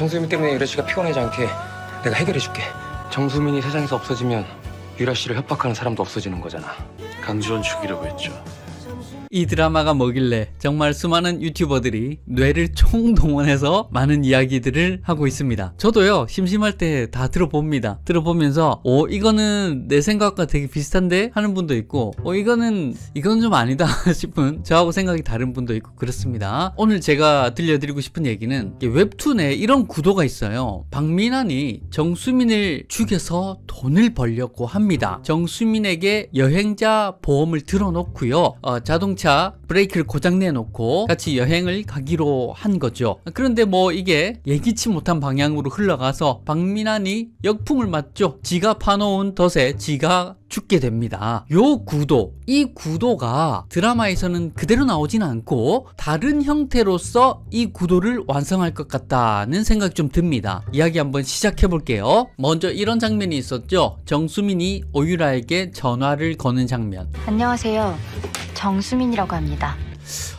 정수민 때문에 유라 씨가 피곤하지 않게 내가 해결해줄게. 정수민이 세상에서 없어지면 유라 씨를 협박하는 사람도 없어지는 거잖아. 강지원 죽이려고 했죠. 이 드라마가 뭐길래 정말 수많은 유튜버들이 뇌를 총동원해서 많은 이야기들을 하고 있습니다. 저도요 심심할 때 다 들어봅니다. 들어보면서 오 어, 이거는 내 생각과 되게 비슷한데 하는 분도 있고 어 이거는 이건 좀 아니다 싶은 저하고 생각이 다른 분도 있고 그렇습니다. 오늘 제가 들려드리고 싶은 얘기는 웹툰에 이런 구도가 있어요. 박민환이 정수민을 죽여서 돈을 벌려고 합니다. 정수민에게 여행자 보험을 들어놓고요. 어, 자동차 자동차 브레이크를 고장내 놓고 같이 여행을 가기로 한 거죠. 그런데 뭐 이게 예기치 못한 방향으로 흘러가서 박민환이 역풍을 맞죠. 지가 파놓은 덫에 지가 죽게 됩니다. 요 구도, 이 구도가 드라마에서는 그대로 나오진 않고 다른 형태로서 이 구도를 완성할 것 같다는 생각이 좀 듭니다. 이야기 한번 시작해 볼게요. 먼저 이런 장면이 있었죠. 정수민이 오유라에게 전화를 거는 장면. 안녕하세요. 정수민이라고 합니다.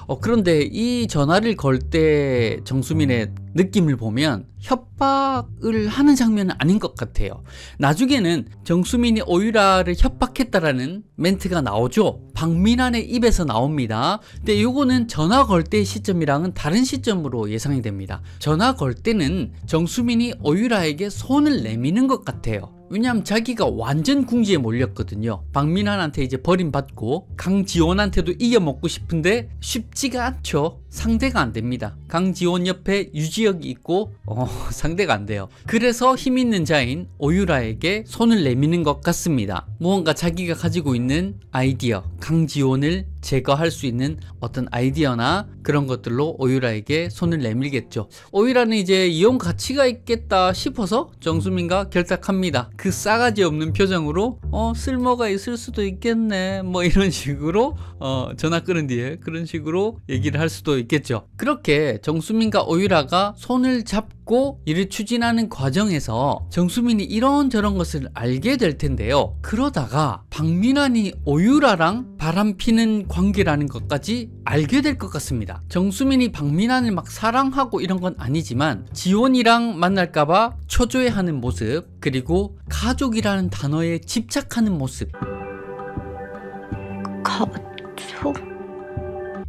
어, 그런데 이 전화를 걸 때 정수민의 느낌을 보면 협박을 하는 장면은 아닌 것 같아요 나중에는 정수민이 오유라를 협박했다라는 멘트가 나오죠 박민환의 입에서 나옵니다 근데 이거는 전화 걸 때 시점이랑은 다른 시점으로 예상이 됩니다 전화 걸 때는 정수민이 오유라에게 손을 내미는 것 같아요 왜냐하면 자기가 완전 궁지에 몰렸거든요 박민환한테 이제 버림받고 강지원한테도 이겨먹고 싶은데 쉽지가 않죠 상대가 안됩니다 강지원 옆에 유지 지역이 있고 어, 상대가 안 돼요 그래서 힘 있는 자인 오유라에게 손을 내미는 것 같습니다 무언가 자기가 가지고 있는 아이디어 강지원을 제거할 수 있는 어떤 아이디어나 그런 것들로 오유라에게 손을 내밀겠죠. 오유라는 이제 이용 가치가 있겠다 싶어서 정수민과 결탁합니다. 그 싸가지 없는 표정으로 어 쓸모가 있을 수도 있겠네 뭐 이런 식으로 어 전화 끊은 뒤에 그런 식으로 얘기를 할 수도 있겠죠. 그렇게 정수민과 오유라가 손을 잡고 일을 추진하는 과정에서 정수민이 이런저런 것을 알게 될 텐데요. 그러다가 박민환이 오유라랑 바람피는 관계라는 것까지 알게 될 것 같습니다. 정수민이 박민환을 막 사랑하고 이런 건 아니지만 지원이랑 만날까봐 초조해하는 모습 그리고 가족이라는 단어에 집착하는 모습 가족?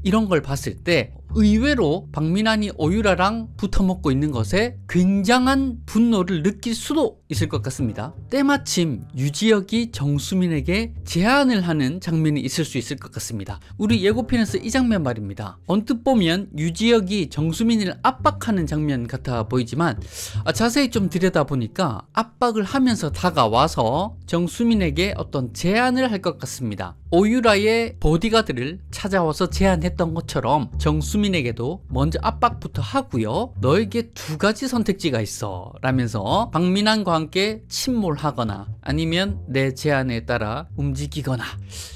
이런 걸 봤을 때 의외로 박민환이 오유라랑 붙어먹고 있는 것에 굉장한 분노를 느낄 수도 있을 것 같습니다. 때마침 유지혁이 정수민에게 제안을 하는 장면이 있을 수 있을 것 같습니다. 우리 예고편에서 이 장면 말입니다. 언뜻 보면 유지혁이 정수민을 압박하는 장면 같아 보이지만 아, 자세히 좀 들여다보니까 압박을 하면서 다가와서 정수민에게 어떤 제안을 할 것 같습니다. 오유라의 보디가드를 찾아와서 제안했던 것처럼 정수민 박민에게도 먼저 압박부터 하고요. 너에게 두 가지 선택지가 있어 라면서 박민환과 함께 침몰하거나 아니면 내 제안에 따라 움직이거나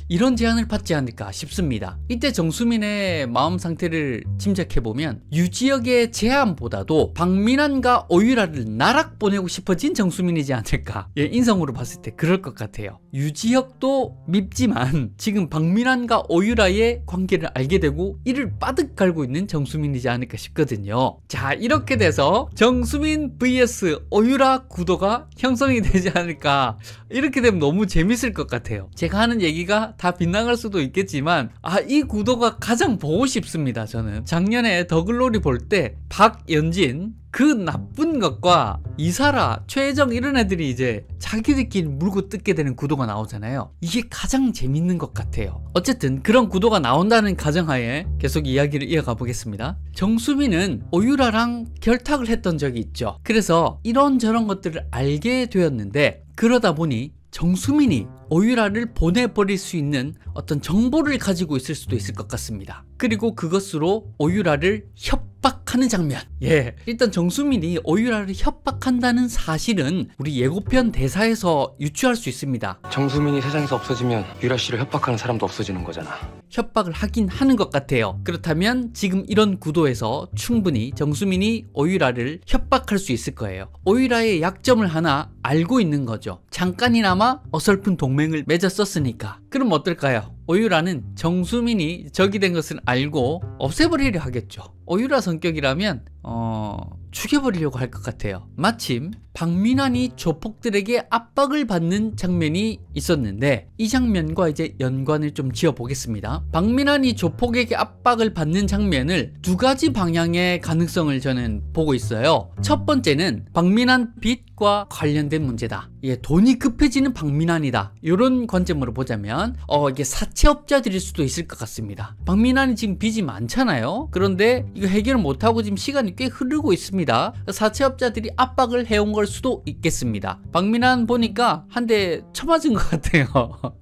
이런 제안을 받지 않을까 싶습니다. 이때 정수민의 마음 상태를 짐작해보면 유지역의 제안보다도 박민환과 오유라를 나락 보내고 싶어진 정수민이지 않을까 예, 인성으로 봤을 때 그럴 것 같아요. 유지혁도 밉지만 지금 박민환과 오유라의 관계를 알게 되고 이를 빠득 갈고 살고 있는 정수민이지 않을까 싶거든요. 자 이렇게 돼서 정수민 vs 오유라 구도가 형성이 되지 않을까 이렇게 되면 너무 재밌을 것 같아요. 제가 하는 얘기가 다 빗나갈 수도 있겠지만 아이 구도가 가장 보고 싶습니다. 저는 작년에 더글로리 볼 때 박연진 그 나쁜 것과 이사라, 최혜정 이런 애들이 이제 자기들끼리 물고 뜯게 되는 구도가 나오잖아요. 이게 가장 재밌는 것 같아요. 어쨌든 그런 구도가 나온다는 가정하에 계속 이야기를 이어가 보겠습니다. 정수민은 오유라랑 결탁을 했던 적이 있죠. 그래서 이런저런 것들을 알게 되었는데 그러다 보니 정수민이 오유라를 보내버릴 수 있는 어떤 정보를 가지고 있을 수도 있을 것 같습니다. 그리고 그것으로 오유라를 협 하는 장면 예 일단 정수민이 오유라를 협박한다는 사실은 우리 예고편 대사에서 유추할 수 있습니다 정수민이 세상에서 없어지면 유라 씨를 협박하는 사람도 없어지는 거잖아 협박을 하긴 하는 것 같아요. 그렇다면 지금 이런 구도에서 충분히 정수민이 오유라를 협박할 수 있을 거예요. 오유라의 약점을 하나 알고 있는 거죠. 잠깐이나마 어설픈 동맹을 맺었었으니까. 그럼 어떨까요? 오유라는 정수민이 적이 된 것을 알고 없애버리려 하겠죠. 오유라 성격이라면 어... 죽여버리려고 할 것 같아요 마침 박민환이 조폭들에게 압박을 받는 장면이 있었는데 이 장면과 이제 연관을 좀 지어보겠습니다 박민환이 조폭에게 압박을 받는 장면을 두 가지 방향의 가능성을 저는 보고 있어요 첫 번째는 박민환 빚과 관련된 문제다 예, 돈이 급해지는 박민환이다 이런 관점으로 보자면 어 이게 사채업자들일 수도 있을 것 같습니다 박민환이 지금 빚이 많잖아요 그런데 이거 해결 을 못하고 지금 시간이 꽤 흐르고 있습니다 겁니다. 사채업자들이 압박을 해온 걸 수도 있겠습니다. 박민환 보니까 한대 쳐맞은 것 같아요.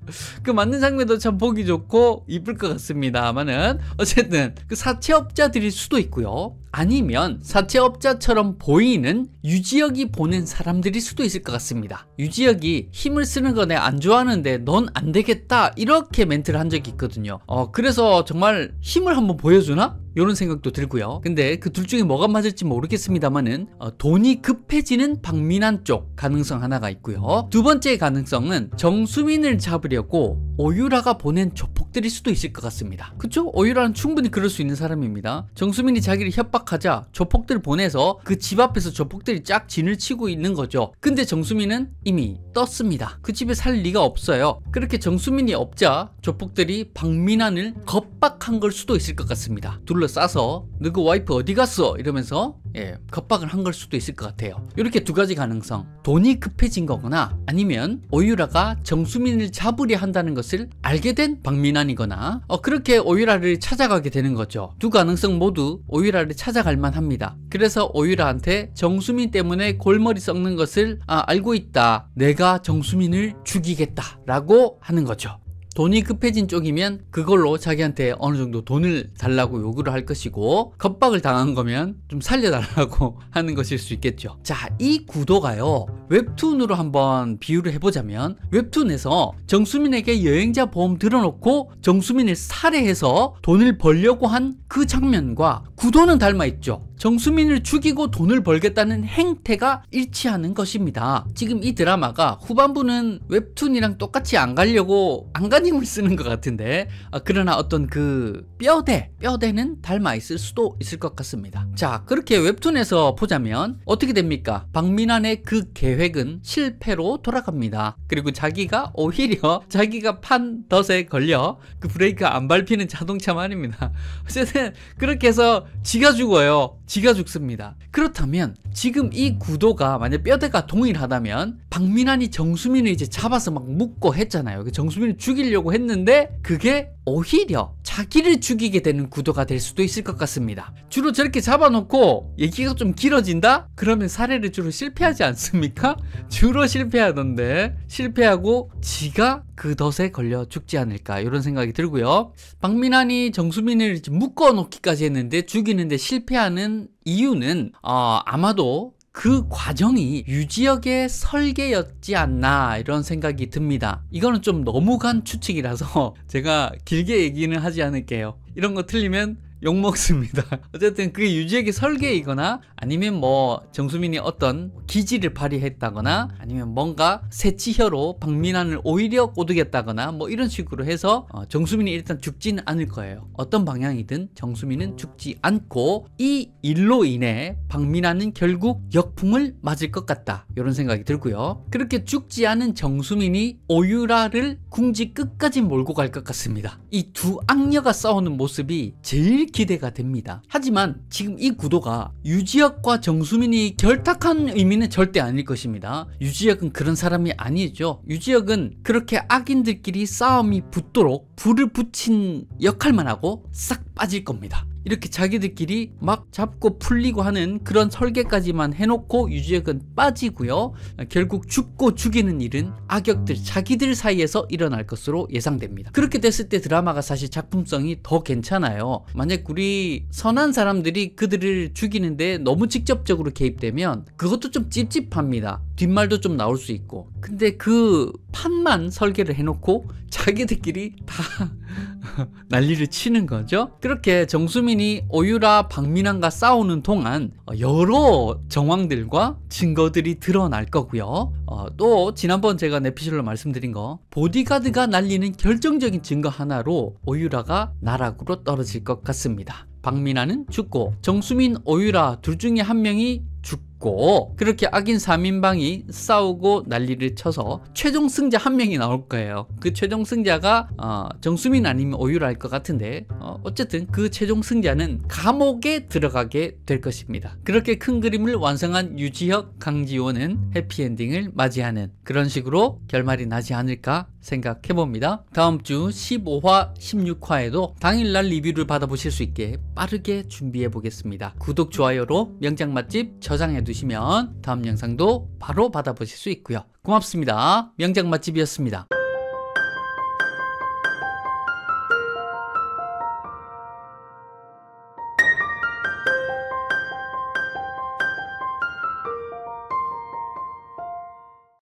그 맞는 장면도 참 보기 좋고 이쁠 것 같습니다만은 어쨌든 그 사채업자들일 수도 있고요. 아니면 사채업자처럼 보이는 유지혁이 보낸 사람들일 수도 있을 것 같습니다. 유지혁이 힘을 쓰는 건에 안 좋아하는데 넌 안 되겠다 이렇게 멘트를 한 적이 있거든요. 어 그래서 정말 힘을 한번 보여주나? 이런 생각도 들고요. 근데 그 둘 중에 뭐가 맞을지 모르겠습니다만은 어, 돈이 급해지는 박민환 쪽 가능성 하나가 있고요. 두 번째 가능성은 정수민을 잡으려고 오유라가 보낸 조폭 부드릴 수도 있을 것 같습니다. 그쵸? 어유라는 충분히 그럴 수 있는 사람입니다. 정수민이 자기를 협박하자 조폭들 보내서 그 집 앞에서 조폭들이 쫙 진을 치고 있는 거죠. 근데 정수민은 이미 떴습니다. 그 집에 살 리가 없어요. 그렇게 정수민이 없자 조폭들이 박민환을 겁박한 걸 수도 있을 것 같습니다. 둘러싸서 너 그 와이프 어디 갔어? 이러면서 예, 겁박을 한 걸 수도 있을 것 같아요. 이렇게 두 가지 가능성. 돈이 급해진 거거나 아니면 오유라가 정수민을 잡으려 한다는 것을 알게 된 박민환 장난이거나 어, 그렇게 오유라를 찾아가게 되는 거죠. 두 가능성 모두 오유라를 찾아갈 만합니다. 그래서 오유라한테 정수민 때문에 골머리 썩는 것을 아, 알고 있다. 내가 정수민을 죽이겠다. 라고 하는 거죠. 돈이 급해진 쪽이면 그걸로 자기한테 어느 정도 돈을 달라고 요구를 할 것이고 겁박을 당한 거면 좀 살려달라고 하는 것일 수 있겠죠 자이 구도가요 웹툰으로 한번 비유를 해보자면 웹툰에서 정수민에게 여행자 보험 들어놓고 정수민을 살해해서 돈을 벌려고 한 그 장면과 구도는 닮아있죠 정수민을 죽이고 돈을 벌겠다는 행태가 일치하는 것입니다. 지금 이 드라마가 후반부는 웹툰이랑 똑같이 안 가려고 안간힘을 쓰는 것 같은데 아, 그러나 어떤 그 뼈대, 뼈대는 닮아 있을 수도 있을 것 같습니다. 자 그렇게 웹툰에서 보자면 어떻게 됩니까? 박민환의 그 계획은 실패로 돌아갑니다. 그리고 자기가 오히려 자기가 판 덫에 걸려 그 브레이크 안 밟히는 자동차만입니다. 어쨌든 그렇게 해서 지가 죽어요. 지가 죽습니다. 그렇다면 지금 이 구도가 만약 뼈대가 동일하다면 박민환이 정수민을 이제 잡아서 막 묶고 했잖아요. 그 정수민을 죽이려고 했는데 그게 오히려 자기를 죽이게 되는 구도가 될 수도 있을 것 같습니다. 주로 저렇게 잡아놓고 얘기가 좀 길어진다? 그러면 사례를 주로 실패하지 않습니까? 주로 실패하던데 실패하고 지가 그 덫에 걸려 죽지 않을까 이런 생각이 들고요. 박민환이 정수민을 묶어놓기까지 했는데 죽이는데 실패하는 이유는 어, 아마도 그 과정이 유지역의 설계였지 않나 이런 생각이 듭니다 이거는 좀 너무 간 추측이라서 제가 길게 얘기는 하지 않을게요 이런 거 틀리면 욕먹습니다 어쨌든 그게 유지에게 설계이거나 아니면 뭐 정수민이 어떤 기지를 발휘했다거나 아니면 뭔가 새치혀로 박민환을 오히려 꼬드겠다거나 뭐 이런 식으로 해서 어, 정수민이 일단 죽지는 않을 거예요 어떤 방향이든 정수민은 죽지 않고 이 일로 인해 박민환은 결국 역풍을 맞을 것 같다 이런 생각이 들고요 그렇게 죽지 않은 정수민이 오유라를 궁지 끝까지 몰고 갈 것 같습니다 이 두 악녀가 싸우는 모습이 제일 기대가 됩니다. 하지만 지금 이 구도가 유지혁과 정수민이 결탁한 의미는 절대 아닐 것입니다. 유지혁은 그런 사람이 아니죠. 유지혁은 그렇게 악인들끼리 싸움이 붙도록 불을 붙인 역할만 하고 싹 빠질 겁니다. 이렇게 자기들끼리 막 잡고 풀리고 하는 그런 설계까지만 해놓고 유주역은 빠지고요. 결국 죽고 죽이는 일은 악역들 자기들 사이에서 일어날 것으로 예상됩니다. 그렇게 됐을 때 드라마가 사실 작품성이 더 괜찮아요. 만약 우리 선한 사람들이 그들을 죽이는데 너무 직접적으로 개입되면 그것도 좀 찝찝합니다. 뒷말도 좀 나올 수 있고 근데 그 판만 설계를 해놓고 자기들끼리 다 난리를 치는 거죠 그렇게 정수민이 오유라 박민환과 싸우는 동안 여러 정황들과 증거들이 드러날 거고요 어, 또 지난번 제가 내피셜로 말씀드린 거 보디가드가 날리는 결정적인 증거 하나로 오유라가 나락으로 떨어질 것 같습니다 박민환은 죽고 정수민 오유라 둘 중에 한 명이 죽고 있고 그렇게 악인 3인방이 싸우고 난리를 쳐서 최종 승자 한 명이 나올 거예요 그 최종 승자가 어, 정수민 아니면 오유라일 것 같은데 어, 어쨌든 그 최종 승자는 감옥에 들어가게 될 것입니다 그렇게 큰 그림을 완성한 유지혁 강지호는 해피엔딩을 맞이하는 그런 식으로 결말이 나지 않을까 생각해봅니다. 다음 주 15화, 16화에도 당일날 리뷰를 받아보실 수 있게 빠르게 준비해보겠습니다. 구독, 좋아요로 명장 맛집 저장해두시면 다음 영상도 바로 받아보실 수 있고요. 고맙습니다. 명장 맛집이었습니다.